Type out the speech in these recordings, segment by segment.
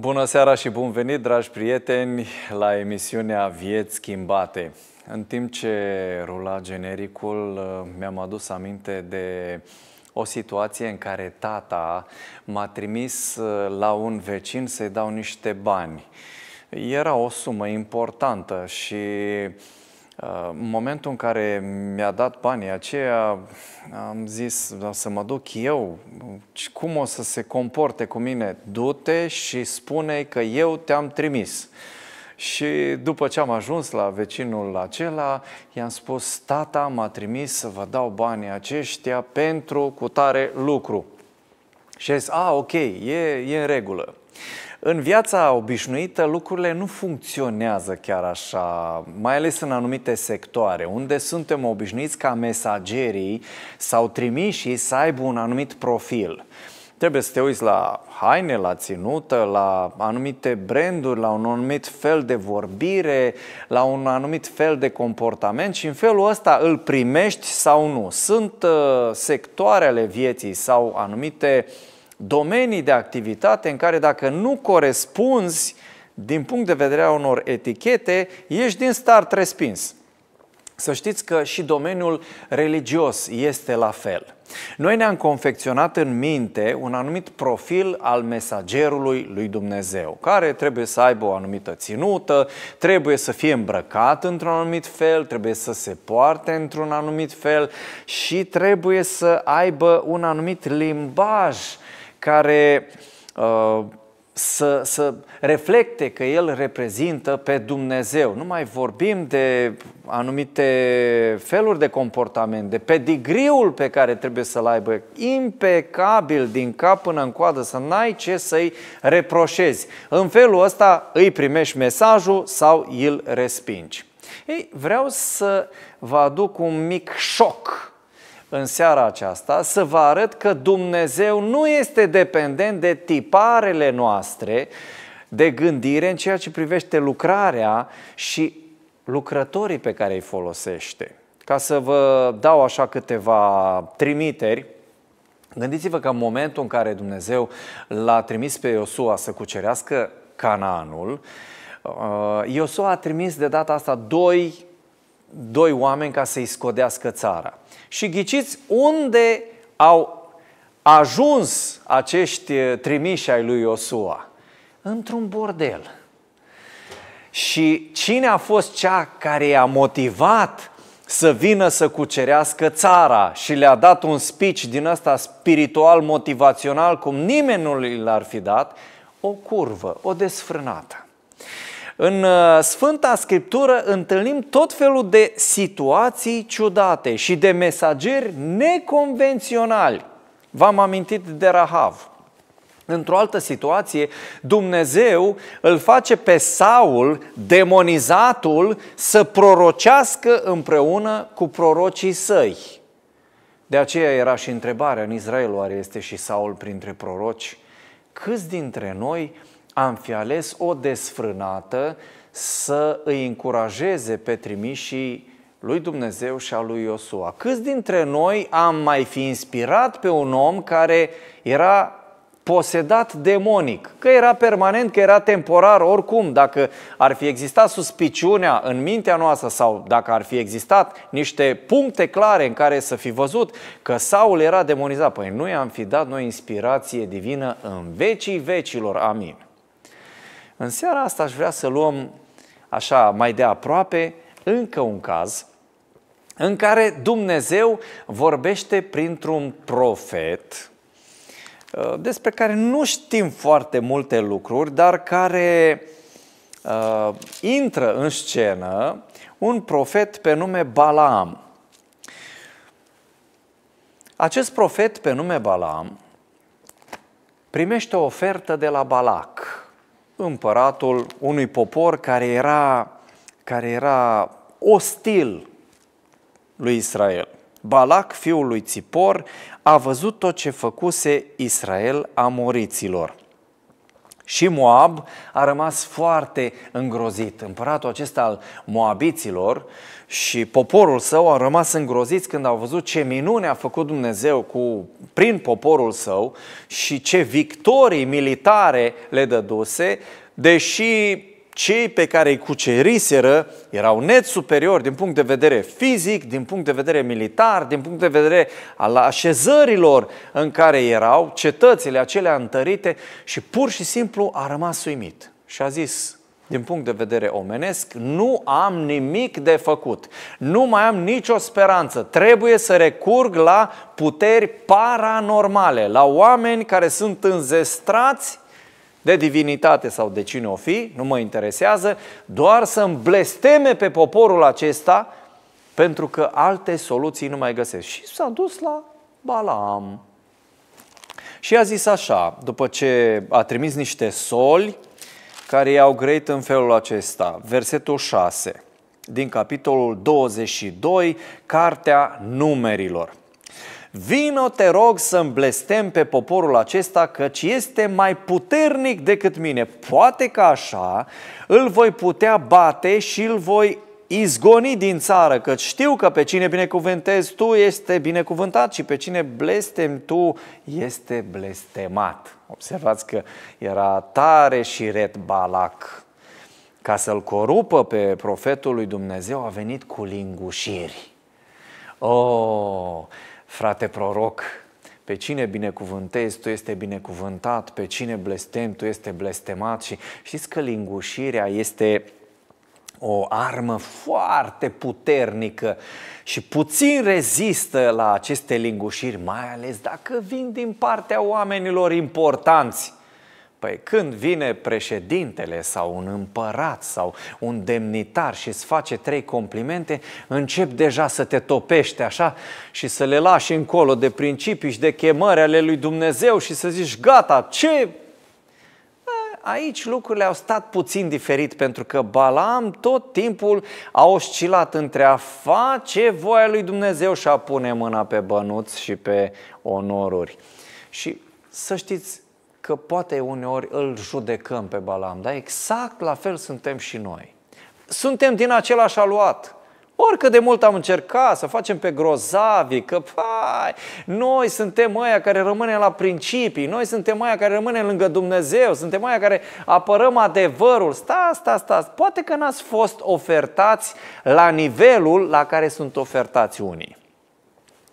Bună seara și bun venit, dragi prieteni, la emisiunea Vieți Schimbate. În timp ce rula genericul, uh, mi-am adus aminte de o situație în care tata m-a trimis uh, la un vecin să-i dau niște bani. Era o sumă importantă și uh, în momentul în care mi-a dat banii aceia, am zis să mă duc eu, cum o să se comporte cu mine? Du-te și spune că eu te-am trimis. Și după ce am ajuns la vecinul acela, i-am spus, tata m-a trimis să vă dau banii aceștia pentru cutare lucru. Și a zis, a, ok, e, e în regulă. În viața obișnuită lucrurile nu funcționează chiar așa, mai ales în anumite sectoare, unde suntem obișnuiți ca mesagerii sau trimișii să aibă un anumit profil. Trebuie să te uiți la haine, la ținută, la anumite branduri, la un anumit fel de vorbire, la un anumit fel de comportament și în felul ăsta îl primești sau nu. Sunt uh, sectoare ale vieții sau anumite uh, domenii de activitate în care dacă nu corespunzi din punct de vedere a unor etichete, ești din start respins. Să știți că și domeniul religios este la fel. Noi ne-am confecționat în minte un anumit profil al mesagerului lui Dumnezeu, care trebuie să aibă o anumită ținută, trebuie să fie îmbrăcat într-un anumit fel, trebuie să se poarte într-un anumit fel și trebuie să aibă un anumit limbaj uh, care uh, să, să reflecte că El reprezintă pe Dumnezeu. Nu mai vorbim de anumite feluri de comportament, de pedigriul pe care trebuie să-l aibă, impecabil din cap până în coadă, să n-ai ce să-i reproșezi. În felul ăsta îi primești mesajul sau îl respingi. Ei, vreau să vă aduc un mic șoc în seara aceasta să vă arăt că Dumnezeu nu este dependent de tiparele noastre de gândire în ceea ce privește lucrarea și lucrătorii pe care îi folosește. Ca să vă dau așa câteva trimiteri, gândiți-vă că în momentul în care Dumnezeu l-a trimis pe Iosua să cucerească Canaanul, uh, Iosua a trimis de data asta doi doi oameni ca să-i scodească țara. Și ghiciți unde au ajuns acești eh, trimiși ai lui Iosua? Într-un bordel. Și cine a fost cea care i-a motivat să vină să cucerească țara și le-a dat un speech din ăsta spiritual, motivațional, cum nimeni nu l-ar fi dat, o curvă, o desfrânată. În uh, Sfânta Scriptură întâlnim tot felul de situații ciudate și de mesageri neconvenționali. V-am amintit de Rahav. Într-o altă situație, Dumnezeu îl face pe Saul, demonizatul, să prorocească împreună cu prorocii săi. De aceea era și întrebarea în Israel, oare este și Saul printre proroci? Câți dintre noi am fi ales o desfrânată să îi încurajeze pe trimișii lui Dumnezeu și a lui Iosua. Câți dintre noi am mai fi inspirat pe un om care era posedat demonic, că era permanent, că era temporar, oricum, dacă ar fi existat suspiciunea în mintea noastră sau dacă ar fi existat niște puncte clare în care să fi văzut că Saul era demonizat, păi noi am fi dat noi inspirație divină în vecii vecilor, amin. În seara asta aș vrea să luăm așa mai de aproape încă un caz în care Dumnezeu vorbește printr-un profet uh, despre care nu știm foarte multe lucruri, dar care uh, intră în scenă un profet pe nume Balaam. Acest profet pe nume Balaam primește o ofertă de la Balac împăratul unui popor care era, care era ostil lui Israel. Balac, fiul lui Țipor, a văzut tot ce făcuse Israel amoriților și Moab a rămas foarte îngrozit. Împăratul acesta al moabiților și poporul său au rămas îngroziți când au văzut ce minune a făcut Dumnezeu cu, prin poporul său și ce victorii militare le dăduse, deși cei pe care îi cuceriseră erau net superiori din punct de vedere fizic, din punct de vedere militar, din punct de vedere al așezărilor în care erau cetățile acelea întărite și pur și simplu a rămas uimit. Și a zis, din punct de vedere omenesc, nu am nimic de făcut. Nu mai am nicio speranță. Trebuie să recurg la puteri paranormale, la oameni care sunt înzestrați de divinitate sau de cine o fi, nu mă interesează, doar să blesteme pe poporul acesta pentru că alte soluții nu mai găsesc. Și s-a dus la Balaam. Și a zis așa, după ce a trimis niște soli care i-au greit în felul acesta, versetul 6 din capitolul 22, Cartea Numerilor. Vino, te rog, să-mi blestem pe poporul acesta, căci este mai puternic decât mine. Poate că așa îl voi putea bate și îl voi izgoni din țară, că știu că pe cine binecuvântezi tu este binecuvântat și pe cine blestem tu este blestemat. Observați că era tare și ret Balac. Ca să-l corupă pe profetul lui Dumnezeu a venit cu lingușiri. Oh, frate proroc, pe cine binecuvântezi, tu este binecuvântat, pe cine blestem, tu este blestemat și știți că lingușirea este o armă foarte puternică și puțin rezistă la aceste lingușiri, mai ales dacă vin din partea oamenilor importanți. Păi când vine președintele sau un împărat sau un demnitar și îți face trei complimente, încep deja să te topești așa și să le lași încolo de principii și de chemări ale lui Dumnezeu și să zici, gata, ce aici lucrurile au stat puțin diferit pentru că Balaam tot timpul a oscilat între a face voia lui Dumnezeu și a pune mâna pe bănuți și pe onoruri. Și să știți, că poate uneori îl judecăm pe Balam, dar exact la fel suntem și noi. Suntem din același aluat. Oricât de mult am încercat să facem pe grozavi, că pai, noi suntem aia care rămâne la principii, noi suntem aia care rămâne lângă Dumnezeu, suntem aia care apărăm adevărul. Sta, sta, sta. poate că n-ați fost ofertați la nivelul la care sunt ofertați unii.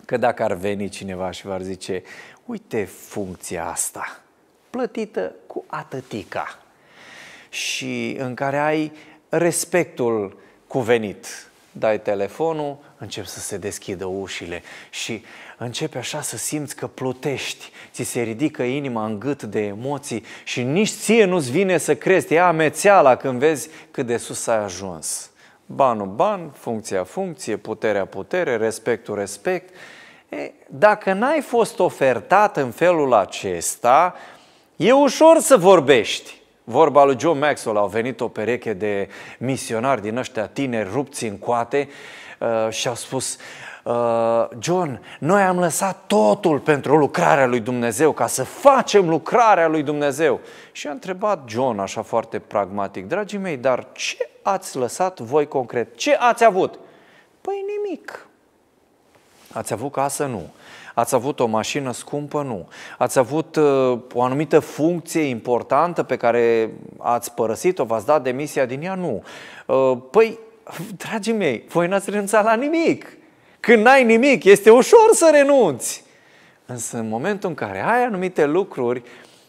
Că dacă ar veni cineva și v-ar zice, uite funcția asta – plătită cu atâtica și în care ai respectul cuvenit. Dai telefonul, încep să se deschidă ușile și începe așa să simți că plutești, ți se ridică inima în gât de emoții și nici ție nu-ți vine să crezi, e amețeala când vezi cât de sus ai ajuns. Banul ban, funcția funcție, puterea putere, respectul respect. E, dacă n-ai fost ofertat în felul acesta, E ușor să vorbești. Vorba lui John Maxwell, au venit o pereche de misionari din ăștia tineri rupți în coate uh, și au spus uh, John, noi am lăsat totul pentru lucrarea lui Dumnezeu, ca să facem lucrarea lui Dumnezeu. Și a întrebat John așa foarte pragmatic, dragii mei, dar ce ați lăsat voi concret? Ce ați avut? Păi nimic. Ați avut casă? Nu. Ați avut o mașină scumpă? Nu. Ați avut uh, o anumită funcție importantă pe care ați părăsit-o, v-ați dat demisia din ea? Nu. Uh, păi, dragii mei, voi n-ați renunțat la nimic. Când n-ai nimic, este ușor să renunți. Însă în momentul în care ai anumite lucruri,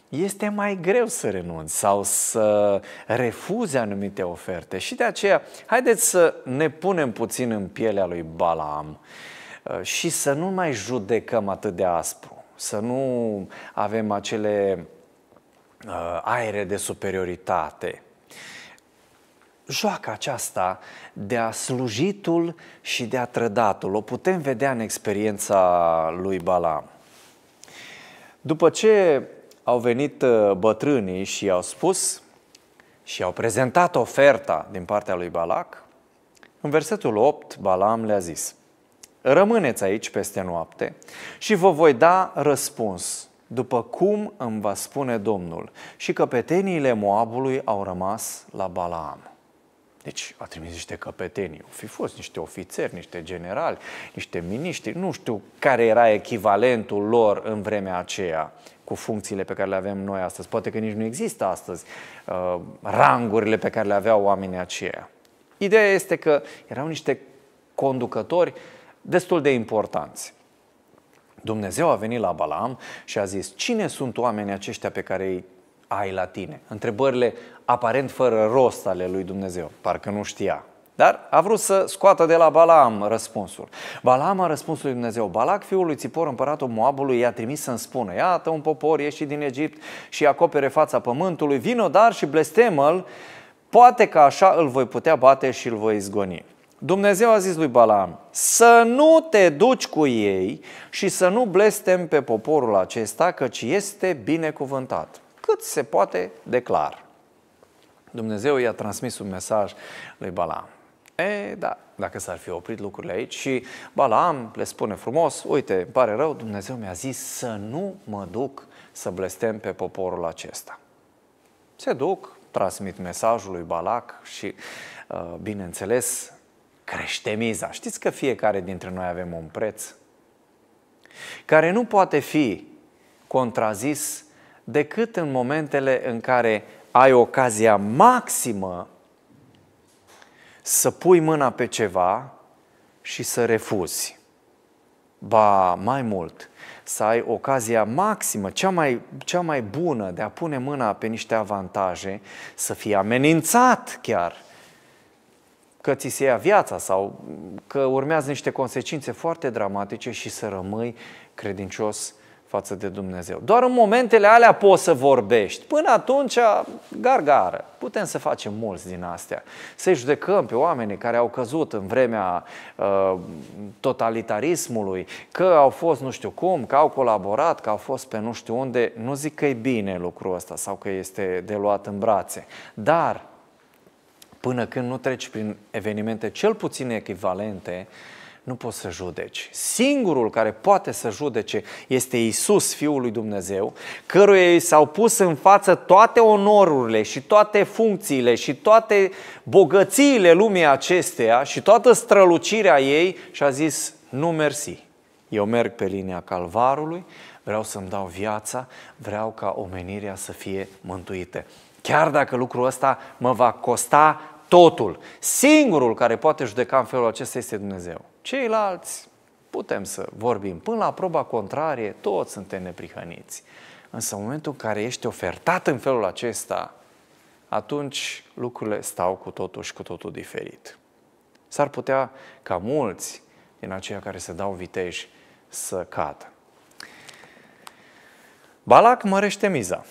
este mai greu să renunți sau să refuzi anumite oferte. Și de aceea, haideți să ne punem puțin în pielea lui Balaam. Uh, și să nu mai judecăm atât de aspru, să nu avem acele uh, aere de superioritate. Joaca aceasta de a slujitul și de a trădatul o putem vedea în experiența lui Balam. După ce au venit uh, bătrânii și i-au spus și au prezentat oferta din partea lui Balac, în versetul 8 Balam le-a zis – Rămâneți aici peste noapte și vă voi da răspuns după cum îmi va spune Domnul, și căpeteniile Moabului au rămas la Balaam. Deci a trimis niște căpetenii, au fi fost niște ofițeri, niște generali, niște miniștri, nu știu care era echivalentul lor în vremea aceea cu funcțiile pe care le avem noi astăzi. Poate că nici nu există astăzi uh, rangurile pe care le aveau oamenii aceia. Ideea este că erau niște conducători uh, destul de importanți. Dumnezeu a venit la Balaam și a zis, cine sunt oamenii aceștia pe care îi ai la tine? Întrebările aparent fără rost ale lui Dumnezeu, parcă nu știa. Dar a vrut să scoată de la Balaam răspunsul. Balaam a răspuns lui Dumnezeu. Balac, fiul lui Țipor, împăratul Moabului, i-a trimis să-mi spună, iată un popor ieși din Egipt și acopere fața pământului, vino dar și blestemă-l, poate că așa îl voi putea bate și îl voi izgoni. Dumnezeu a zis lui Balaam, să nu te duci cu ei și să nu blestem pe poporul acesta, căci este binecuvântat. Cât se poate declar. Dumnezeu i-a transmis un mesaj lui Balaam. E, da, dacă s-ar fi oprit lucrurile aici și Balaam le spune frumos, uite, îmi pare rău, Dumnezeu mi-a zis să nu mă duc să blestem pe poporul acesta. Se duc, transmit mesajul lui Balac și, uh, bineînțeles, crește miza. Știți că fiecare dintre noi avem un preț care nu poate fi contrazis decât în momentele în care ai ocazia maximă să pui mâna pe ceva și să refuzi. Ba mai mult, să ai ocazia maximă, cea mai, cea mai bună de a pune mâna pe niște avantaje, să fii amenințat chiar că ți se ia viața sau că urmează niște consecințe foarte dramatice și să rămâi credincios față de Dumnezeu. Doar în momentele alea poți să vorbești. Până atunci, gargară. Putem să facem mulți din astea. Să-i judecăm pe oamenii care au căzut în vremea uh, totalitarismului, că au fost nu știu cum, că au colaborat, că au fost pe nu știu unde. Nu zic că e bine lucrul ăsta sau că este de luat în brațe. Dar până când nu treci prin evenimente cel puțin echivalente, nu poți să judeci. Singurul care poate să judece este Isus, Fiul lui Dumnezeu, căruia i s-au pus în față toate onorurile și toate funcțiile și toate bogățiile lumii acesteia și toată strălucirea ei și a zis, nu mersi. Eu merg pe linia calvarului, vreau să-mi dau viața, vreau ca omenirea să fie mântuită. Chiar dacă lucrul ăsta mă va costa totul. Singurul care poate judeca în felul acesta este Dumnezeu. Ceilalți putem să vorbim. Până la proba contrarie, toți suntem neprihăniți. Însă în momentul în care ești ofertat în felul acesta, atunci lucrurile stau cu totul și cu totul diferit. S-ar putea ca mulți din aceia care se dau vitej să cadă. Balac mărește miza.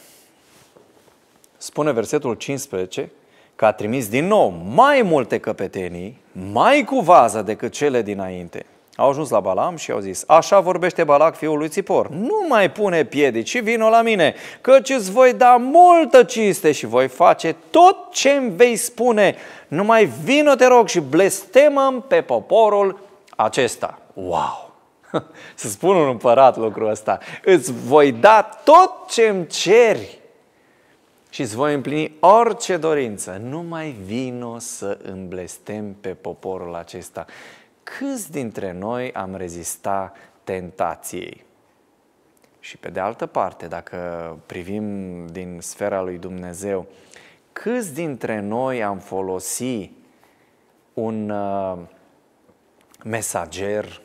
Spune versetul 15 că a trimis din nou mai multe căpetenii, mai cu vază decât cele dinainte. Au ajuns la Balam și au zis, așa vorbește Balac fiul lui Țipor, nu mai pune piedici și vină la mine, căci îți voi da multă cinste și voi face tot ce îmi vei spune, numai vină, te rog și blestemăm pe poporul acesta. Wow! Să spun un împărat lucrul ăsta, îți voi da tot ce îmi ceri și îți voi împlini orice dorință. Nu mai vino să îmblestem pe poporul acesta. Câți dintre noi am rezistat tentației? Și pe de altă parte, dacă privim din sfera lui Dumnezeu, câți dintre noi am folosit un uh, mesager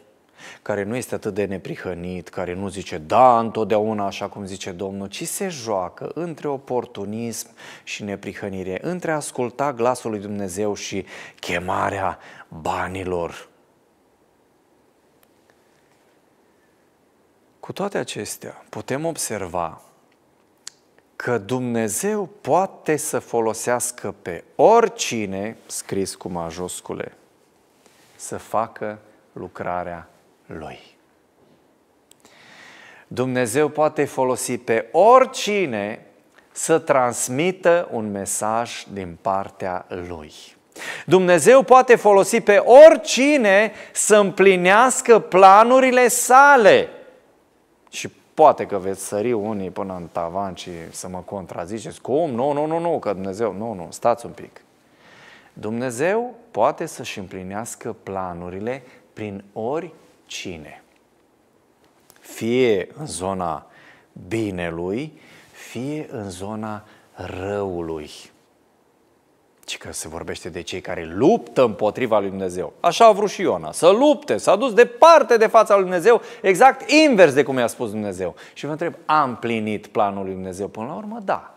care nu este atât de neprihănit, care nu zice da întotdeauna așa cum zice Domnul, ci se joacă între oportunism și neprihănire, între asculta glasul lui Dumnezeu și chemarea banilor. Cu toate acestea, putem observa că Dumnezeu poate să folosească pe oricine, scris cu majuscule, să facă lucrarea lui. Dumnezeu poate folosi pe oricine să transmită un mesaj din partea lui. Dumnezeu poate folosi pe oricine să împlinească planurile sale. Și poate că veți sări unii până în tavan și să mă contraziceți. Cum? Nu, nu, nu, nu, că Dumnezeu... Nu, nu, stați un pic. Dumnezeu poate să-și împlinească planurile prin ori cine. Fie în zona binelui, fie în zona răului. Ci că se vorbește de cei care luptă împotriva lui Dumnezeu. Așa a vrut și Iona, să lupte, s-a dus departe de fața lui Dumnezeu, exact invers de cum i-a spus Dumnezeu. Și vă întreb, a împlinit planul lui Dumnezeu? Până la urmă, da.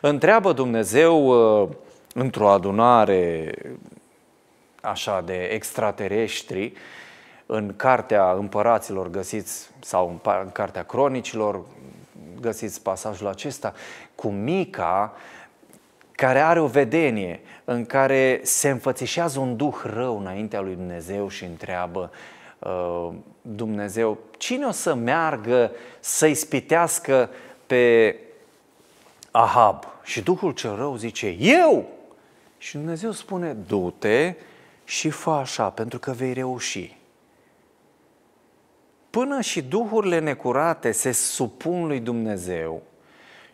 Întreabă Dumnezeu uh, într-o adunare așa de extraterestri, în Cartea Împăraților găsiți, sau în Cartea Cronicilor, găsiți pasajul acesta cu Mica, care are o vedenie în care se înfățișează un duh rău înaintea lui Dumnezeu și întreabă uh, Dumnezeu, cine o să meargă să-i spitească pe Ahab? Și Duhul cel rău zice, eu! Și Dumnezeu spune, du-te și fă așa, pentru că vei reuși până și duhurile necurate se supun lui Dumnezeu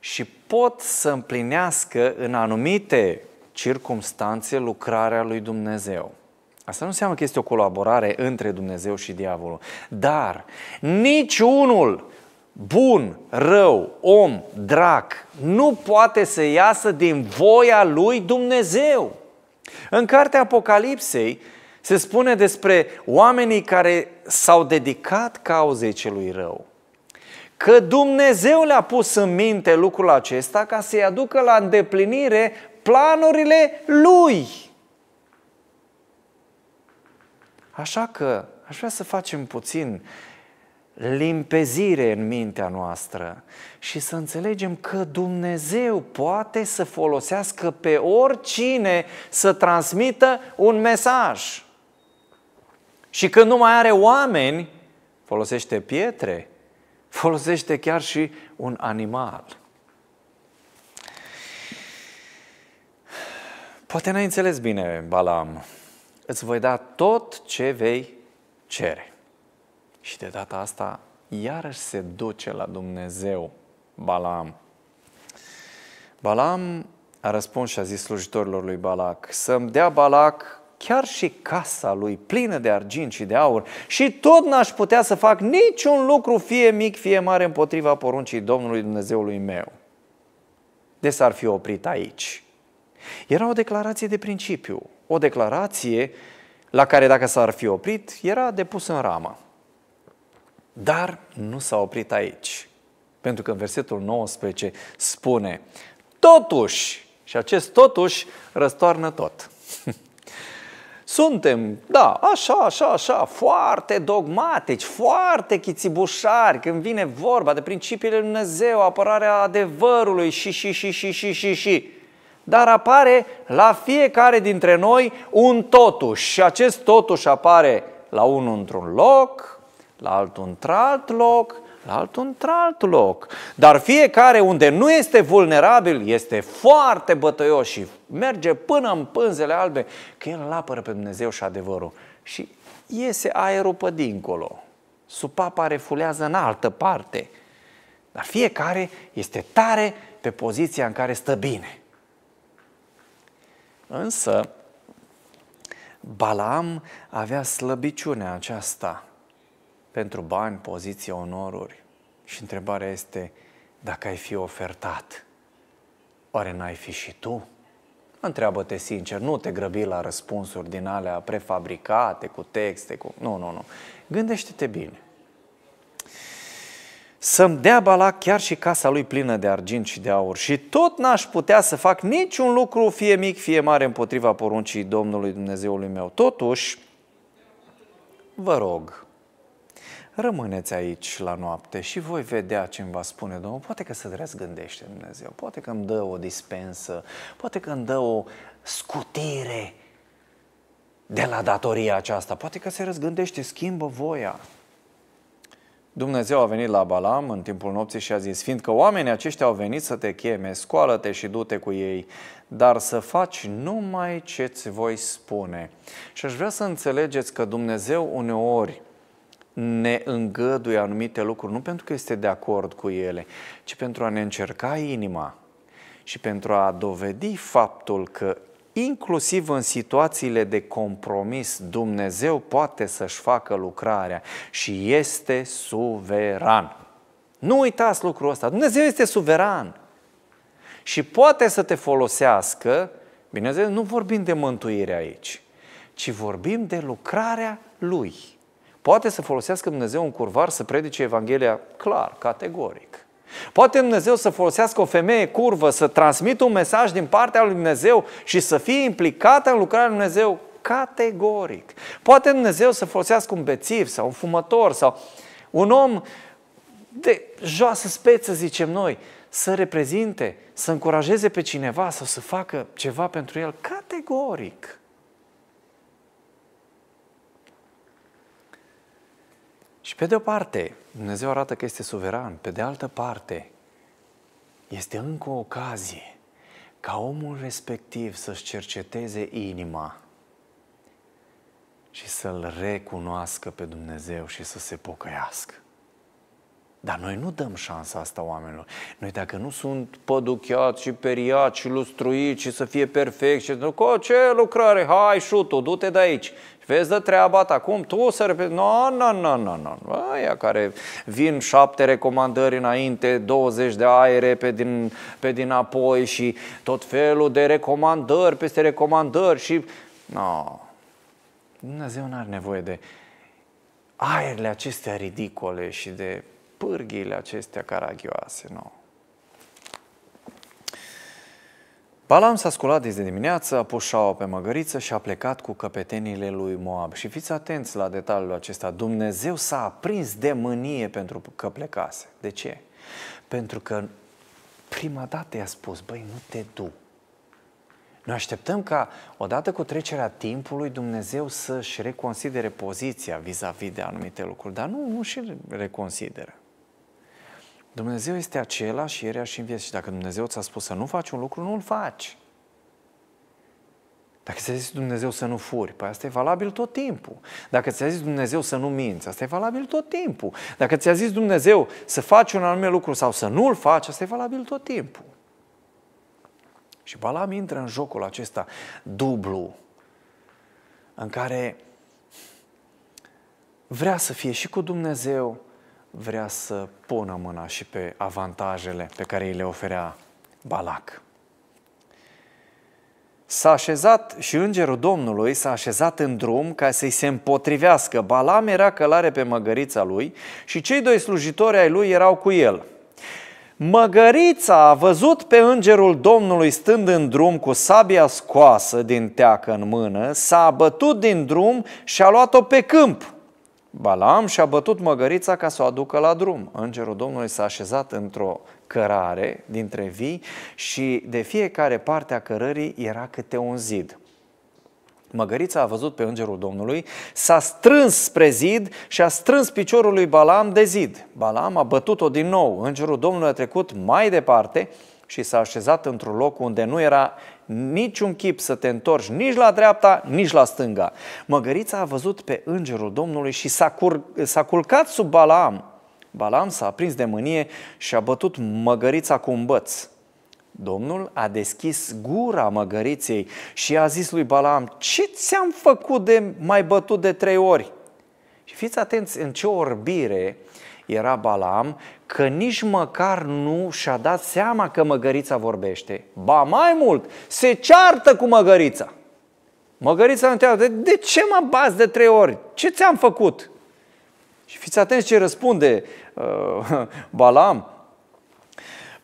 și pot să împlinească în anumite circumstanțe lucrarea lui Dumnezeu. Asta nu înseamnă că este o colaborare între Dumnezeu și diavolul. Dar niciunul bun, rău, om, drac, nu poate să iasă din voia lui Dumnezeu. În cartea Apocalipsei, se spune despre oamenii care s-au dedicat cauzei celui rău. Că Dumnezeu le-a pus în minte lucrul acesta ca să-i aducă la îndeplinire planurile Lui. Așa că aș vrea să facem puțin limpezire în mintea noastră și să înțelegem că Dumnezeu poate să folosească pe oricine să transmită un mesaj. Și când nu mai are oameni, folosește pietre, folosește chiar și un animal. Poate n-ai înțeles bine, Balam. Îți voi da tot ce vei cere. Și de data asta, iarăși se duce la Dumnezeu, Balam. Balam a răspuns și a zis slujitorilor lui Balac, să-mi dea Balac chiar și casa lui plină de argint și de aur și tot n-aș putea să fac niciun lucru, fie mic, fie mare, împotriva poruncii Domnului Dumnezeului meu. De s-ar fi oprit aici. Era o declarație de principiu, o declarație la care dacă s-ar fi oprit, era depus în ramă. Dar nu s-a oprit aici. Pentru că în versetul 19 spune, totuși, și acest totuși răstoarnă tot. Suntem, da, așa, așa, așa, foarte dogmatici, foarte chițibușari când vine vorba de principiile Lui Dumnezeu, apărarea adevărului și, și, și, și, și, și, și. Dar apare la fiecare dintre noi un totuși și acest totuși apare la unul într-un loc, la altul într-alt loc, la altul într-alt loc. Dar fiecare unde nu este vulnerabil este foarte bătăios și merge până în pânzele albe, că el îl apără pe Dumnezeu și adevărul. Și iese aerul pe dincolo. Supapa refulează în altă parte. Dar fiecare este tare pe poziția în care stă bine. Însă, Balaam avea slăbiciunea aceasta – pentru bani, poziție, onoruri. Și întrebarea este, dacă ai fi ofertat, oare n-ai fi și tu? Întreabă-te sincer, nu te grăbi la răspunsuri din alea prefabricate, cu texte, cu... Nu, nu, nu. Gândește-te bine. Să-mi dea Balac chiar și casa lui plină de argint și de aur și tot n-aș putea să fac niciun lucru, fie mic, fie mare, împotriva poruncii Domnului Dumnezeului meu. Totuși, vă rog, rămâneți aici la noapte și voi vedea ce îmi va spune Domnul. Poate că se răzgândește Dumnezeu, poate că îmi dă o dispensă, poate că îmi dă o scutire de la datoria aceasta, poate că se răzgândește, schimbă voia. Dumnezeu a venit la Balam în timpul nopții și a zis, fiindcă oamenii aceștia au venit să te cheme, scoală-te și du-te cu ei, dar să faci numai ce-ți voi spune. Și aș vrea să înțelegeți că Dumnezeu uneori ne îngăduie anumite lucruri, nu pentru că este de acord cu ele, ci pentru a ne încerca inima și pentru a dovedi faptul că inclusiv în situațiile de compromis, Dumnezeu poate să-și facă lucrarea și este suveran. Nu uitați lucrul ăsta. Dumnezeu este suveran și poate să te folosească, bineînțeles, nu vorbim de mântuire aici, ci vorbim de lucrarea Lui. Poate să folosească Dumnezeu un curvar să predice Evanghelia clar, categoric. Poate Dumnezeu să folosească o femeie curvă, să transmită un mesaj din partea lui Dumnezeu și să fie implicată în lucrarea lui Dumnezeu categoric. Poate Dumnezeu să folosească un bețiv sau un fumător sau un om de joasă speță, zicem noi, să reprezinte, să încurajeze pe cineva sau să facă ceva pentru el categoric. Și pe de o parte, Dumnezeu arată că este suveran, pe de altă parte, este încă o ocazie ca omul respectiv să-și cerceteze inima și să-L recunoască pe Dumnezeu și să se pocăiască. Dar noi nu dăm șansa asta oamenilor. Noi dacă nu sunt păduchiați și periați și lustruiți și să fie perfect și nu, ce lucrare, hai șutul, du-te de aici. Vezi, dă treaba ta. Cum? Tu o să repezi? Nu, nu, nu, nu, nu. Aia care vin șapte recomandări înainte, 20 de aere pe, din, pe din apoi și tot felul de recomandări peste recomandări și... Nu. No. Dumnezeu nu are nevoie de aerele acestea ridicole și de pârghiile acestea caragioase, nu. No. Balam s-a sculat de dimineață, a pus șaua pe măgăriță și a plecat cu căpetenile lui Moab. Și fiți atenți la detaliul acesta. Dumnezeu s-a aprins de mânie pentru că plecase. De ce? Pentru că prima dată i-a spus, băi, nu te du. Noi așteptăm ca, odată cu trecerea timpului, Dumnezeu să-și reconsidere poziția vis-a-vis -vis de anumite lucruri, dar nu, nu și reconsideră. Dumnezeu este același era și în vieți. Și dacă Dumnezeu ți-a spus să nu faci un lucru, nu-l faci. Dacă ți-a zis Dumnezeu să nu furi, păi asta e valabil tot timpul. Dacă ți-a zis Dumnezeu să nu minți, asta e valabil tot timpul. Dacă ți-a zis Dumnezeu să faci un anume lucru sau să nu-l faci, asta e valabil tot timpul. Și Balam intră în jocul acesta dublu, în care vrea să fie și cu Dumnezeu vrea să pună mâna și pe avantajele pe care îi le oferea Balac. S-a așezat și îngerul Domnului s-a așezat în drum ca să-i se împotrivească. Balam era călare pe măgărița lui și cei doi slujitori ai lui erau cu el. Măgărița a văzut pe îngerul Domnului stând în drum cu sabia scoasă din teacă în mână, s-a abătut din drum și a luat-o pe câmp. Balaam și-a bătut măgărița ca să o aducă la drum. Îngerul Domnului s-a așezat într-o cărare dintre vii și de fiecare parte a cărării era câte un zid. Măgărița a văzut pe îngerul Domnului, s-a strâns spre zid și a strâns piciorul lui Balaam de zid. Balaam a bătut-o din nou. Îngerul Domnului a trecut mai departe și s-a așezat într-un loc unde nu era niciun chip să te întorci nici la dreapta, nici la stânga. Măgărița a văzut pe îngerul Domnului și s-a, cur- s-a culcat sub Balaam. Balaam s-a prins de mânie și a bătut măgărița cu un băț. Domnul a deschis gura măgăriței și a zis lui Balaam, ce ți-am făcut de mai bătut de trei ori? Și fiți atenți în ce orbire era Balaam, că nici măcar nu și-a dat seama că măgărița vorbește. Ba mai mult, se ceartă cu măgărița. Măgărița întreabă, de, de ce mă bați de trei ori? Ce ți-am făcut? Și fiți atenți ce răspunde uh, Balaam.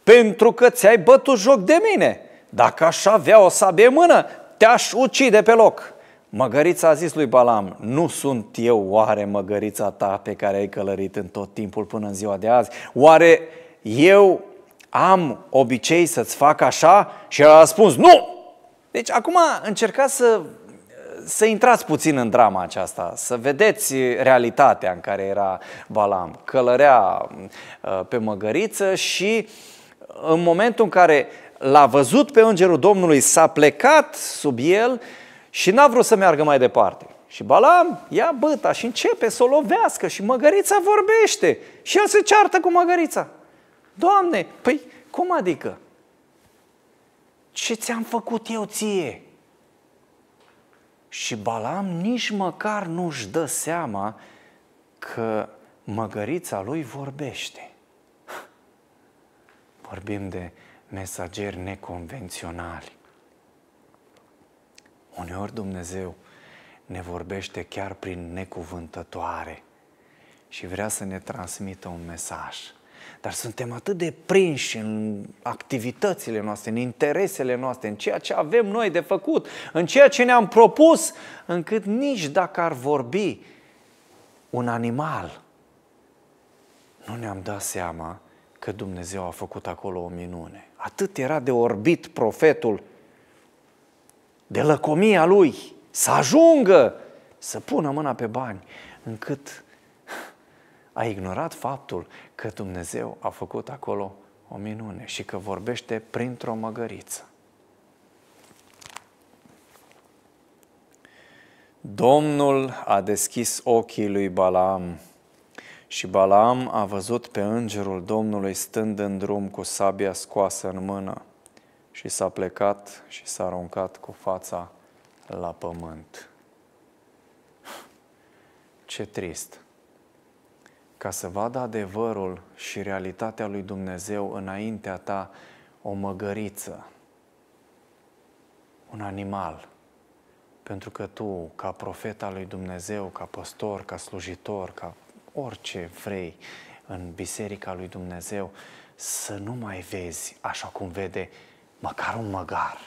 Pentru că ți-ai bătut joc de mine. Dacă aș avea o sabie în mână, te-aș ucide pe loc. Măgărița a zis lui Balam, nu sunt eu oare măgărița ta pe care ai călărit în tot timpul până în ziua de azi? Oare eu am obicei să-ți fac așa? Și el a răspuns, nu! Deci acum încercați să, să intrați puțin în drama aceasta, să vedeți realitatea în care era Balam. Călărea uh, pe măgăriță și uh, în momentul în care l-a văzut pe îngerul Domnului, s-a plecat sub el, uh, și n-a vrut să meargă mai departe. Și Balam ia băta și începe să o lovească și măgărița vorbește. Și el se ceartă cu măgărița. Doamne, păi cum adică? Ce ți-am făcut eu ție? Și Balam nici măcar nu-și dă seama că măgărița lui vorbește. Vorbim de mesageri neconvenționali. Uneori Dumnezeu ne vorbește chiar prin necuvântătoare și vrea să ne transmită un mesaj. Dar suntem atât de prinși în activitățile noastre, în interesele noastre, în ceea ce avem noi de făcut, în ceea ce ne-am propus, încât nici dacă ar vorbi un animal, nu ne-am dat seama că Dumnezeu a făcut acolo o minune. Atât era de orbit profetul de lăcomia lui, să ajungă să pună mâna pe bani, încât a ignorat faptul că Dumnezeu a făcut acolo o minune și că vorbește printr-o măgăriță. Domnul a deschis ochii lui Balaam și Balaam a văzut pe îngerul Domnului stând în drum cu sabia scoasă în mână și s-a plecat și s-a aruncat cu fața la pământ. Ce trist! Ca să vadă adevărul și realitatea lui Dumnezeu înaintea ta, o măgăriță, un animal, pentru că tu, ca profet al lui Dumnezeu, ca păstor, ca slujitor, ca orice vrei în biserica lui Dumnezeu, să nu mai vezi așa cum vede măcar un măgar.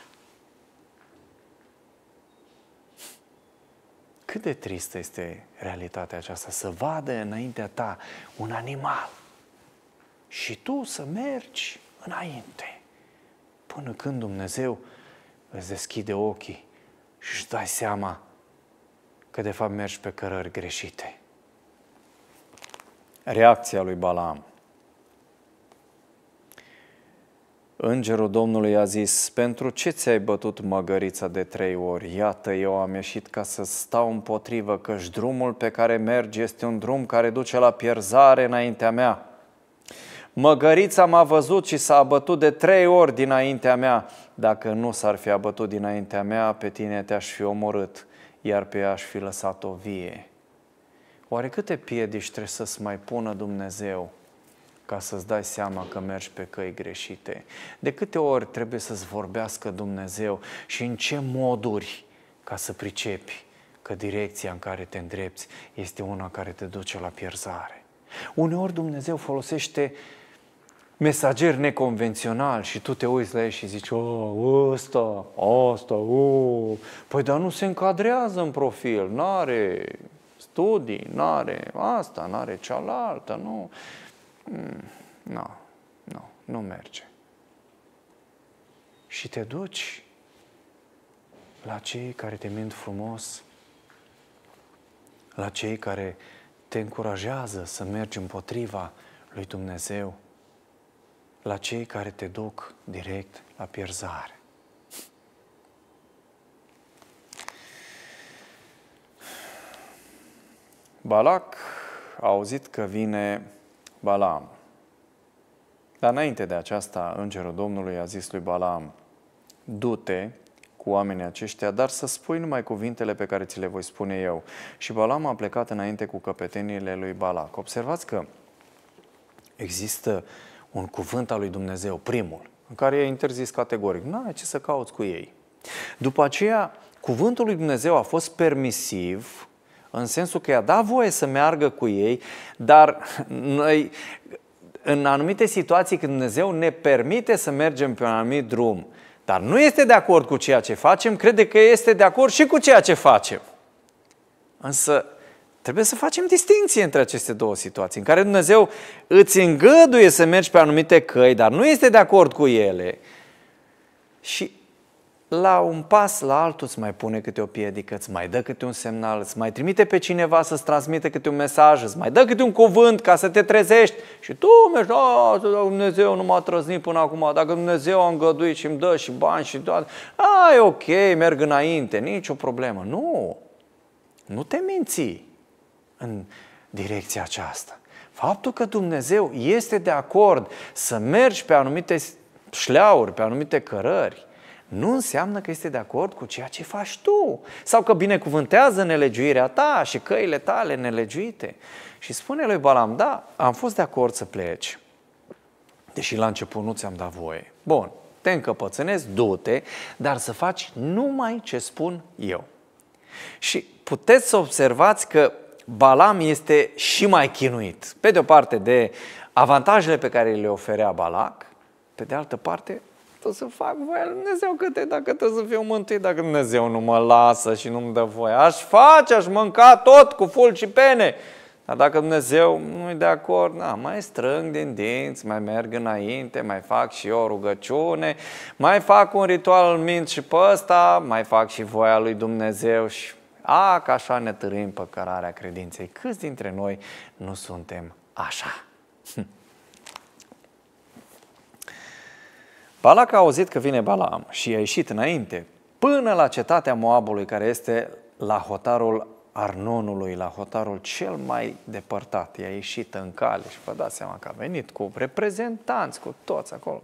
Cât de tristă este realitatea aceasta, să vadă înaintea ta un animal și tu să mergi înainte, până când Dumnezeu îți deschide ochii și își dai seama că de fapt mergi pe cărări greșite. Reacția lui Balaam – Îngerul Domnului a zis, pentru ce ți-ai bătut măgărița de trei ori? Iată, eu am ieșit ca să stau împotrivă, căci drumul pe care mergi este un drum care duce la pierzare înaintea mea. Măgărița m-a văzut și s-a abătut de trei ori dinaintea mea. Dacă nu s-ar fi abătut dinaintea mea, pe tine te-aș fi omorât, iar pe ea aș fi lăsat o vie. Oare câte piedici trebuie să-ți mai pună Dumnezeu ca să-ți dai seama că mergi pe căi greșite. De câte ori trebuie să-ți vorbească Dumnezeu și în ce moduri ca să pricepi că direcția în care te îndrepți este una care te duce la pierzare. Uneori Dumnezeu folosește mesager neconvențional și tu te uiți la el și zici, o, ăsta, asta, o, păi dar nu se încadrează în profil, n-are studii, n-are asta, n-are cealaltă, nu mm, nu, nu, nu merge. Și te duci la cei care te mint frumos, la cei care te încurajează să mergi împotriva lui Dumnezeu, la cei care te duc direct la pierzare. Balac a auzit că vine Balaam. Dar înainte de aceasta, îngerul Domnului a zis lui Balaam, du-te cu oamenii aceștia, dar să spui numai cuvintele pe care ți le voi spune eu. Și Balaam a plecat înainte cu căpeteniile lui Balac. Observați că există un cuvânt al lui Dumnezeu, primul, în care e interzis categoric. Nu ce să cauți cu ei. După aceea, cuvântul lui Dumnezeu a fost permisiv în sensul că i-a dat voie să meargă cu ei, dar noi, în anumite situații când Dumnezeu ne permite să mergem pe un anumit drum, dar nu este de acord cu ceea ce facem, crede că este de acord și cu ceea ce facem. Însă trebuie să facem distinție între aceste două situații, în care Dumnezeu îți îngăduie să mergi pe anumite căi, dar nu este de acord cu ele. Și la un pas, la altul îți mai pune câte o piedică, îți mai dă câte un semnal, îți mai trimite pe cineva să-ți transmite câte un mesaj, îți mai dă câte un cuvânt ca să te trezești. Și tu mergi, a, Dumnezeu nu m-a trăznit până acum, dacă Dumnezeu a îngăduit și îmi dă și bani și toate, a, e ok, merg înainte, nicio problemă. Nu, nu te minți în direcția aceasta. Faptul că Dumnezeu este de acord să mergi pe anumite șleauri, pe anumite cărări, nu înseamnă că este de acord cu ceea ce faci tu sau că binecuvântează nelegiuirea ta și căile tale nelegiuite. Și spune lui Balam, da, am fost de acord să pleci, deși la început nu ți-am dat voie. Bun, te încăpățânezi, du-te, dar să faci numai ce spun eu. Și puteți să observați că Balam este și mai chinuit. Pe de o parte de avantajele pe care le oferea Balac, pe de altă parte tu să fac voia lui Dumnezeu câte dacă te să fiu mântuit, dacă Dumnezeu nu mă lasă și nu-mi dă voie. Aș face, aș mânca tot cu ful și pene. Dar dacă Dumnezeu nu-i de acord, na, mai strâng din dinți, mai merg înainte, mai fac și eu o rugăciune, mai fac un ritual în mint și pe ăsta, mai fac și voia lui Dumnezeu și ah, a, că așa ne târâm păcărarea credinței. Câți dintre noi nu suntem așa? Hm. Balac a auzit că vine Balaam și a ieșit înainte, până la cetatea Moabului, care este la hotarul Arnonului, la hotarul cel mai depărtat. I-a ieșit în cale și vă dați seama că a venit cu reprezentanți, cu toți acolo.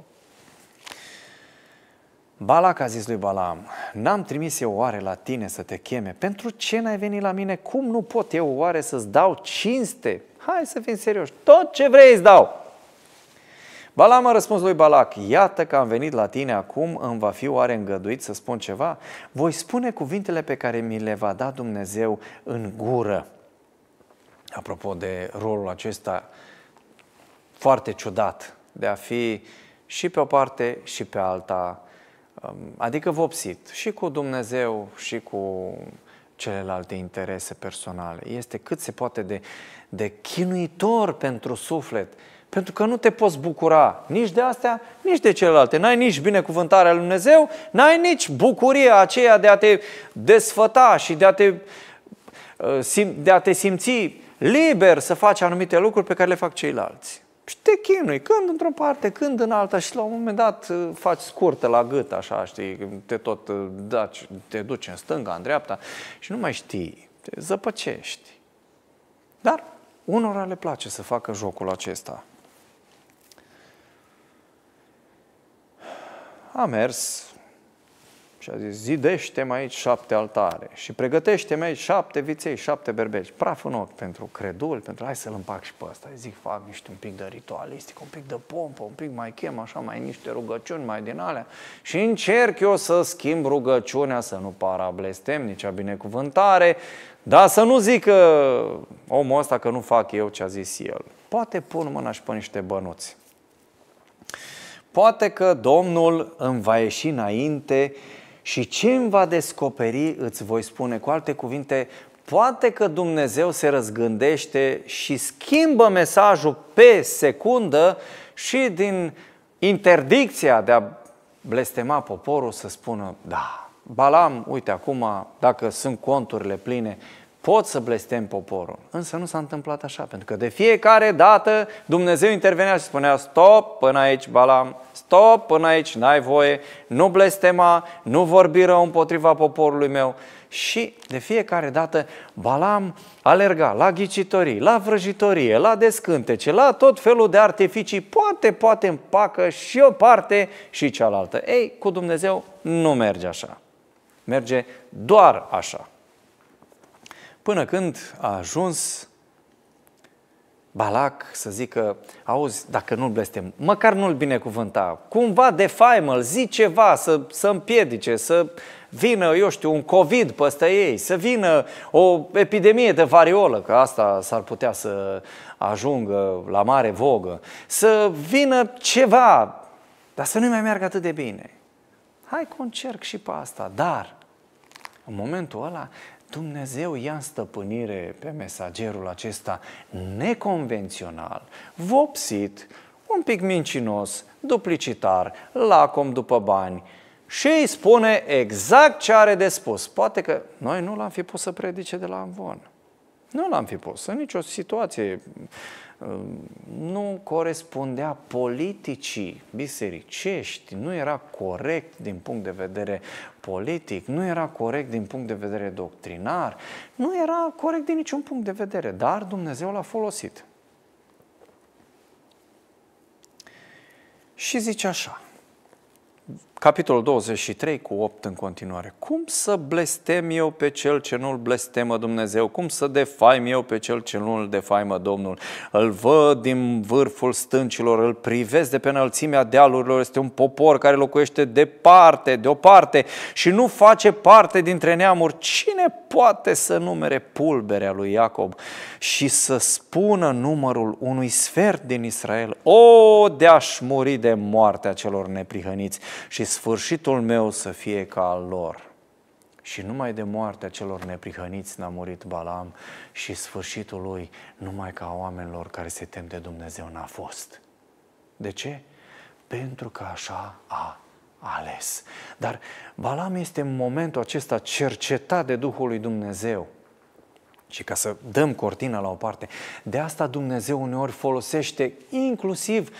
Balac a zis lui Balaam, n-am trimis eu oare la tine să te cheme? Pentru ce n-ai venit la mine? Cum nu pot eu oare să-ți dau cinste? Hai să fim serioși, tot ce vrei îți dau! Balaam a răspuns lui Balac, iată că am venit la tine acum, îmi va fi oare îngăduit să spun ceva? Voi spune cuvintele pe care mi le va da Dumnezeu în gură. Apropo de rolul acesta foarte ciudat de a fi și pe o parte și pe alta, um, adică vopsit și cu Dumnezeu și cu celelalte interese personale. Este cât se poate de, de chinuitor pentru suflet pentru că nu te poți bucura nici de astea, nici de celelalte. N-ai nici binecuvântarea lui Dumnezeu, n-ai nici bucuria aceea de a te desfăta și de a te, uh, de a te simți liber să faci anumite lucruri pe care le fac ceilalți. Și te chinui, când într-o parte, când în alta și la un moment dat uh, faci scurtă la gât, așa, știi, te tot uh, daci, te duci în stânga, în dreapta și nu mai știi, te zăpăcești. Dar unora le place să facă jocul acesta. a mers și a zis, zidește-mi aici șapte altare și pregătește-mi aici șapte viței, șapte berbeci, praf în ochi pentru credul, pentru hai să-l împac și pe ăsta. Zic, fac niște un pic de ritualistic, un pic de pompă, un pic mai chem, așa, mai niște rugăciuni, mai din alea. Și încerc eu să schimb rugăciunea, să nu pară blestem, nici a binecuvântare, dar să nu zic că omul ăsta că nu fac eu ce a zis el. Poate pun mâna și pe niște bănuți. Poate că Domnul îmi va ieși înainte și ce îmi va descoperi îți voi spune. Cu alte cuvinte, poate că Dumnezeu se răzgândește și schimbă mesajul pe secundă și din interdicția de a blestema poporul să spună da. Balam, uite acum, dacă sunt conturile pline, Pot să blestem poporul, însă nu s-a întâmplat așa, pentru că de fiecare dată Dumnezeu intervenea și spunea stop până aici Balam, stop până aici, n-ai voie, nu blestema, nu vorbi rău împotriva poporului meu. Și de fiecare dată Balam alerga la ghicitorii, la vrăjitorie, la descântece, la tot felul de artificii, poate, poate împacă și o parte și cealaltă. Ei, cu Dumnezeu nu merge așa. Merge doar așa. Până când a ajuns Balac să zică, auzi, dacă nu-l blestem, măcar nu-l binecuvânta, cumva de faimă, zi ceva, să, să împiedice, să vină, eu știu, un COVID peste ei, să vină o epidemie de variolă, că asta s-ar putea să ajungă la mare vogă, să vină ceva, dar să nu mai meargă atât de bine. Hai că încerc și pe asta, dar în momentul ăla Dumnezeu ia în stăpânire pe mesagerul acesta neconvențional, vopsit, un pic mincinos, duplicitar, lacom după bani și îi spune exact ce are de spus. Poate că noi nu l-am fi pus să predice de la Amvon. Nu l-am fi pus în nicio situație. Um, nu corespundea politicii bisericești, nu era corect din punct de vedere politic, nu era corect din punct de vedere doctrinar, nu era corect din niciun punct de vedere, dar Dumnezeu l-a folosit. Și zice așa, Capitolul 23 cu 8 în continuare. Cum să blestem eu pe cel ce nu-l blestemă Dumnezeu? Cum să defaim eu pe cel ce nu-l defaimă Domnul? Îl văd din vârful stâncilor, îl privesc de pe înălțimea dealurilor. Este un popor care locuiește departe, deoparte și nu face parte dintre neamuri. Cine poate să numere pulberea lui Iacob și să spună numărul unui sfert din Israel? O, de-aș muri de moartea celor neprihăniți și sfârșitul meu să fie ca al lor. Și numai de moartea celor neprihăniți n-a murit Balam și sfârșitul lui numai ca oamenilor care se tem de Dumnezeu n-a fost. De ce? Pentru că așa a ales. Dar Balam este în momentul acesta cercetat de Duhul lui Dumnezeu. Și ca să dăm cortina la o parte, de asta Dumnezeu uneori folosește inclusiv uh,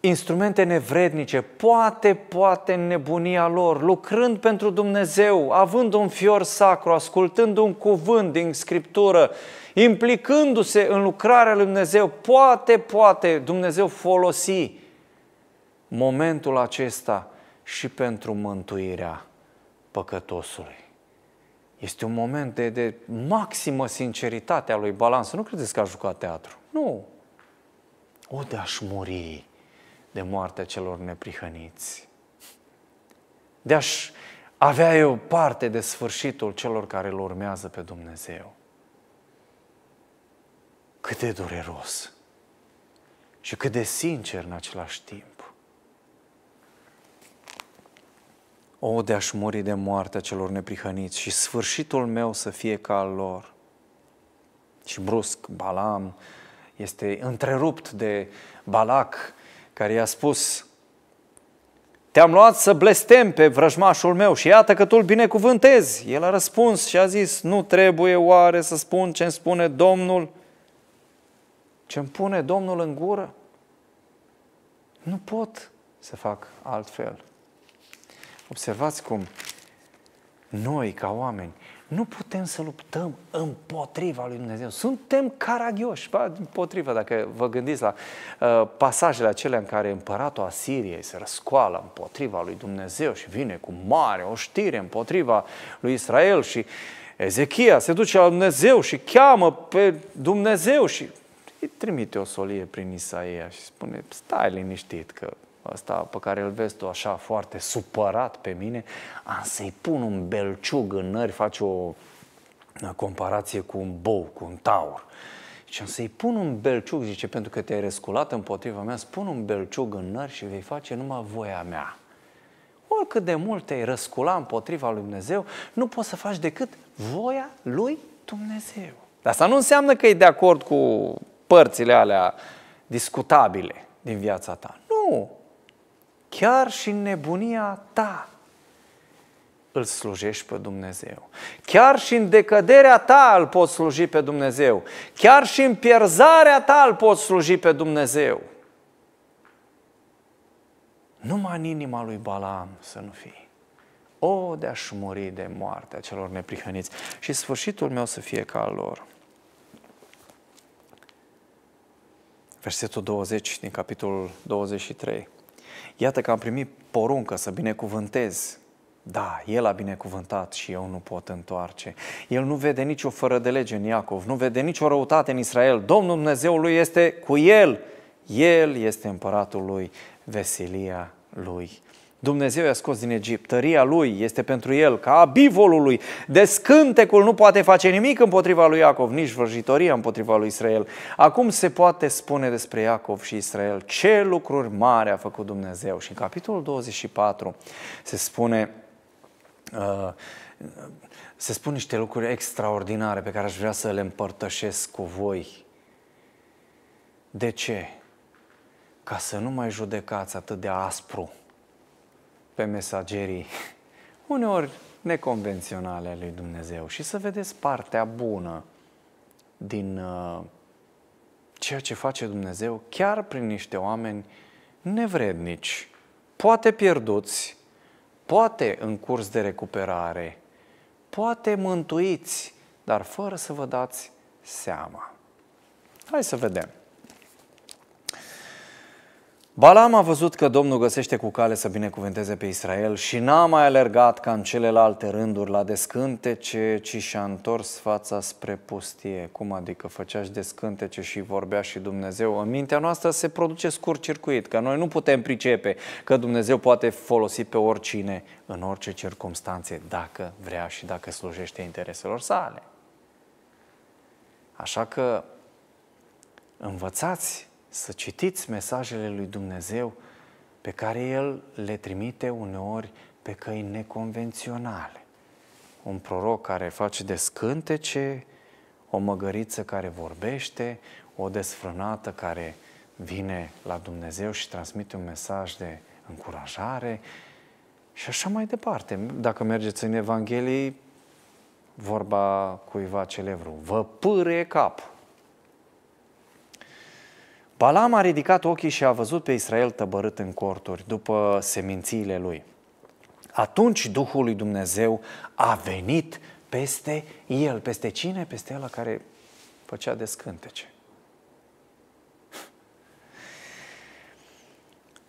instrumente nevrednice, poate, poate în nebunia lor, lucrând pentru Dumnezeu, având un fior sacru, ascultând un cuvânt din Scriptură, implicându-se în lucrarea lui Dumnezeu, poate, poate Dumnezeu folosi momentul acesta și pentru mântuirea păcătosului. Este un moment de, de maximă sinceritate a lui Balans. Nu credeți că a jucat teatru. Nu. O, de aș muri de moartea celor neprihăniți. De a avea eu parte de sfârșitul celor care îl urmează pe Dumnezeu. Cât de dureros și cât de sincer în același timp. O, de aș muri de moartea celor neprihăniți și sfârșitul meu să fie ca al lor. Și brusc Balam este întrerupt de Balac care i-a spus, te-am luat să blestem pe vrăjmașul meu și iată că tu îl binecuvântezi. El a răspuns și a zis, nu trebuie oare să spun ce îmi spune Domnul, ce îmi pune Domnul în gură? Nu pot să fac altfel. Observați cum noi, ca oameni, nu putem să luptăm împotriva lui Dumnezeu. Suntem caragioși, ba, împotriva, dacă vă gândiți la uh, pasajele acelea în care împăratul Asiriei se răscoală împotriva lui Dumnezeu și vine cu mare oștire împotriva lui Israel și Ezechia se duce la Dumnezeu și cheamă pe Dumnezeu și îi trimite o solie prin Isaia și spune, stai liniștit că ăsta pe care îl vezi tu așa foarte supărat pe mine, am să-i pun un belciug în nări, face o comparație cu un bou, cu un taur. Și am să-i pun un belciug, zice, pentru că te-ai răsculat împotriva mea, spun un belciug în nări și vei face numai voia mea. Oricât de mult te-ai răscula împotriva lui Dumnezeu, nu poți să faci decât voia lui Dumnezeu. Dar asta nu înseamnă că e de acord cu părțile alea discutabile din viața ta. Nu! Chiar și în nebunia ta îl slujești pe Dumnezeu. Chiar și în decăderea ta îl poți sluji pe Dumnezeu. Chiar și în pierzarea ta îl poți sluji pe Dumnezeu. Numai în inima lui Balaam să nu fii. O, de-aș muri de moartea celor neprihăniți și sfârșitul meu să fie ca al lor. Versetul 20 din capitolul 23. Iată că am primit poruncă să binecuvântez. Da, El a binecuvântat și eu nu pot întoarce. El nu vede nicio fără de lege în Iacov, nu vede nicio răutate în Israel. Domnul Dumnezeul lui este cu el. El este împăratul lui, veselia lui. Dumnezeu i-a scos din Egipt, tăria lui este pentru el, ca a bivolului, descântecul nu poate face nimic împotriva lui Iacov, nici vrăjitoria împotriva lui Israel. Acum se poate spune despre Iacov și Israel ce lucruri mari a făcut Dumnezeu. Și în capitolul 24 se spune uh, se spun niște lucruri extraordinare pe care aș vrea să le împărtășesc cu voi. De ce? Ca să nu mai judecați atât de aspru pe mesagerii uneori neconvenționale ale lui Dumnezeu și să vedeți partea bună din uh, ceea ce face Dumnezeu chiar prin niște oameni nevrednici, poate pierduți, poate în curs de recuperare, poate mântuiți, dar fără să vă dați seama. Hai să vedem. Balam a văzut că Domnul găsește cu cale să binecuvânteze pe Israel și n-a mai alergat ca în celelalte rânduri la descântece, ci și-a întors fața spre pustie. Cum adică făcea și descântece și vorbea și Dumnezeu? În mintea noastră se produce scurt circuit, că noi nu putem pricepe că Dumnezeu poate folosi pe oricine în orice circunstanțe, dacă vrea și dacă slujește intereselor sale. Așa că învățați să citiți mesajele lui Dumnezeu pe care El le trimite uneori pe căi neconvenționale. Un proroc care face de scântece, o măgăriță care vorbește, o desfrânată care vine la Dumnezeu și transmite un mesaj de încurajare și așa mai departe. Dacă mergeți în Evanghelie, vorba cuiva celebru, vă pâre capul Balam a ridicat ochii și a văzut pe Israel tăbărât în corturi, după semințiile lui. Atunci Duhul lui Dumnezeu a venit peste el. Peste cine? Peste el care făcea scântece.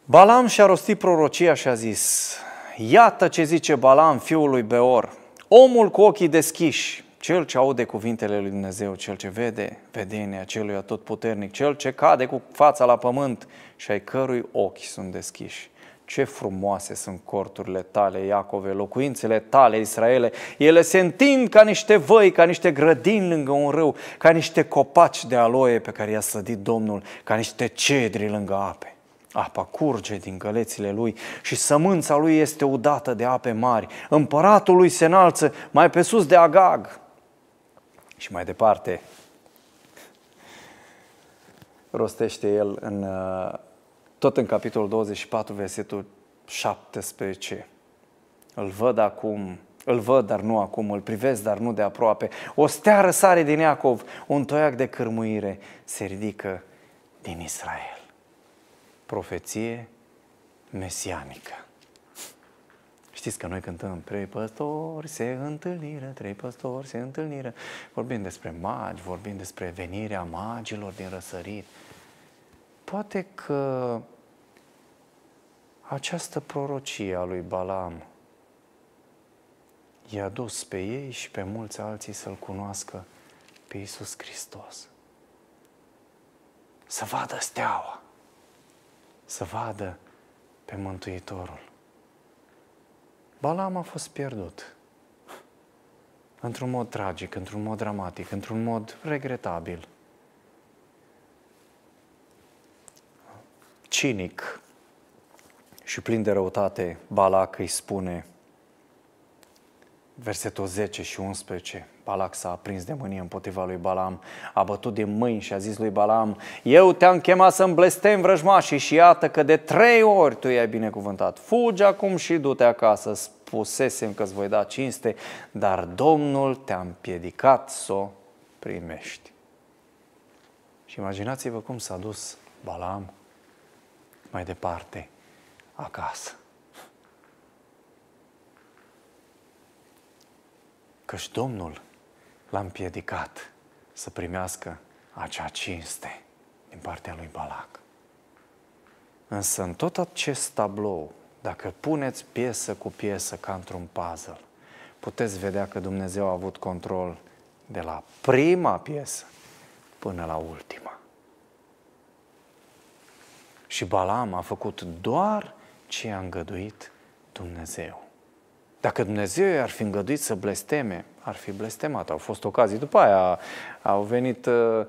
Balam și-a rostit prorocia și a zis, Iată ce zice Balam, fiul lui Beor, omul cu ochii deschiși, cel ce aude cuvintele lui Dumnezeu, cel ce vede vedenia celui atotputernic, cel ce cade cu fața la pământ și ai cărui ochi sunt deschiși. Ce frumoase sunt corturile tale, Iacove, locuințele tale, Israele. Ele se întind ca niște văi, ca niște grădini lângă un râu, ca niște copaci de aloie pe care i-a sădit Domnul, ca niște cedri lângă ape. Apa curge din gălețile lui și sămânța lui este udată de ape mari. Împăratul lui se înalță mai pe sus de Agag. Și mai departe, rostește el în, uh, tot în capitolul 24, versetul 17. Îl văd acum, îl văd, dar nu acum, îl privesc, dar nu de aproape. O stea răsare din Iacov, un toiac de cărmuire se ridică din Israel. Profeție mesianică. Știți că noi cântăm trei păstori se întâlnire, trei păstori se întâlnire. Vorbim despre magi, vorbim despre venirea magilor din răsărit. Poate că această prorocie a lui Balam i-a dus pe ei și pe mulți alții să-L cunoască pe Iisus Hristos. Să vadă steaua, să vadă pe Mântuitorul. Balam a fost pierdut. Într-un mod tragic, într-un mod dramatic, într-un mod regretabil. Cinic și plin de răutate, Balac îi spune – Versetul 10 și 11, Balac s-a aprins de mânie împotriva lui Balam, a bătut din mâini și a zis lui Balam: eu te-am chemat să-mi blestem vrăjmașii și iată că de trei ori tu i-ai binecuvântat. Fugi acum și du-te acasă, spusesem că ți voi da cinste, dar Domnul te-a împiedicat să o primești. Și imaginați-vă cum s-a dus Balam mai departe, acasă. și Domnul l-a împiedicat să primească acea cinste din partea lui Balac. Însă în tot acest tablou, dacă puneți piesă cu piesă ca într-un puzzle, puteți vedea că Dumnezeu a avut control de la prima piesă până la ultima. Și Balam a făcut doar ce a îngăduit Dumnezeu. Dacă Dumnezeu ar fi îngăduit să blesteme, ar fi blestemat. Au fost ocazii. După aia au venit uh,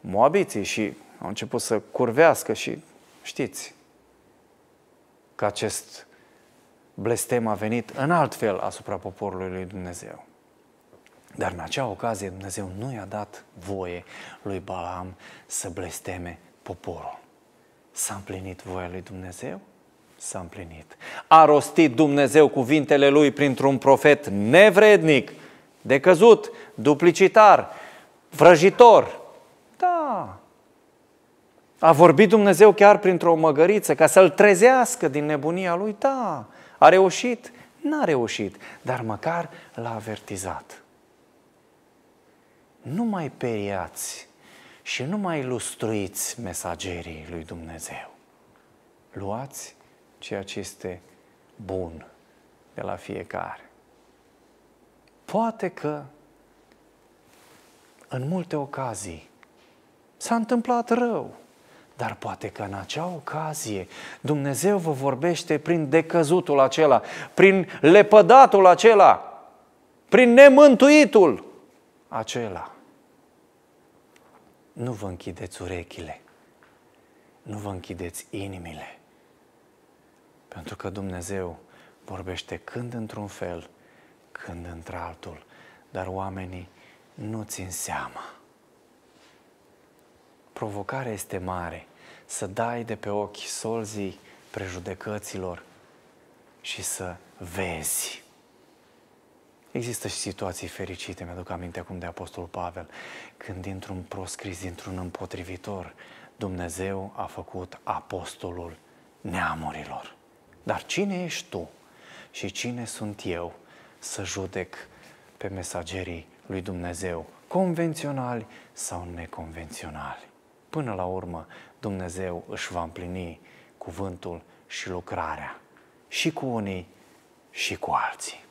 moabiții și au început să curvească și știți că acest blestem a venit în alt fel asupra poporului lui Dumnezeu. Dar în acea ocazie Dumnezeu nu i-a dat voie lui Balaam să blesteme poporul. S-a împlinit voia lui Dumnezeu? s-a împlinit. A rostit Dumnezeu cuvintele lui printr-un profet nevrednic, decăzut, duplicitar, vrăjitor. Da. A vorbit Dumnezeu chiar printr-o măgăriță ca să-l trezească din nebunia lui? Da. A reușit? N-a reușit, dar măcar l-a avertizat. Nu mai periați și nu mai lustruiți mesagerii lui Dumnezeu. Luați ceea ce este bun de la fiecare. Poate că în multe ocazii s-a întâmplat rău, dar poate că în acea ocazie Dumnezeu vă vorbește prin decăzutul acela, prin lepădatul acela, prin nemântuitul acela. Nu vă închideți urechile, nu vă închideți inimile, pentru că Dumnezeu vorbește când într-un fel, când într-altul. Dar oamenii nu țin seama. Provocarea este mare să dai de pe ochi solzii prejudecăților și să vezi. Există și situații fericite, mi-aduc aminte acum de Apostolul Pavel, când dintr-un proscris, dintr-un împotrivitor, Dumnezeu a făcut apostolul neamurilor. Dar cine ești tu și cine sunt eu să judec pe mesagerii lui Dumnezeu, convenționali sau neconvenționali? Până la urmă, Dumnezeu își va împlini cuvântul și lucrarea, și cu unii și cu alții.